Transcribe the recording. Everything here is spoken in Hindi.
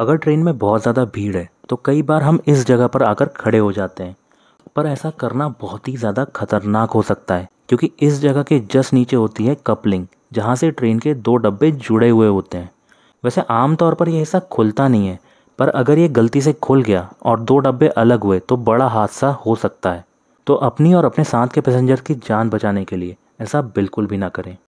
अगर ट्रेन में बहुत ज़्यादा भीड़ है तो कई बार हम इस जगह पर आकर खड़े हो जाते हैं पर ऐसा करना बहुत ही ज़्यादा खतरनाक हो सकता है क्योंकि इस जगह के जस्ट नीचे होती है कपलिंग जहाँ से ट्रेन के दो डब्बे जुड़े हुए होते हैं वैसे आमतौर पर यह हिस्सा खुलता नहीं है पर अगर ये गलती से खुल गया और दो डब्बे अलग हुए तो बड़ा हादसा हो सकता है तो अपनी और अपने साथ के पैसेंजर की जान बचाने के लिए ऐसा बिल्कुल भी ना करें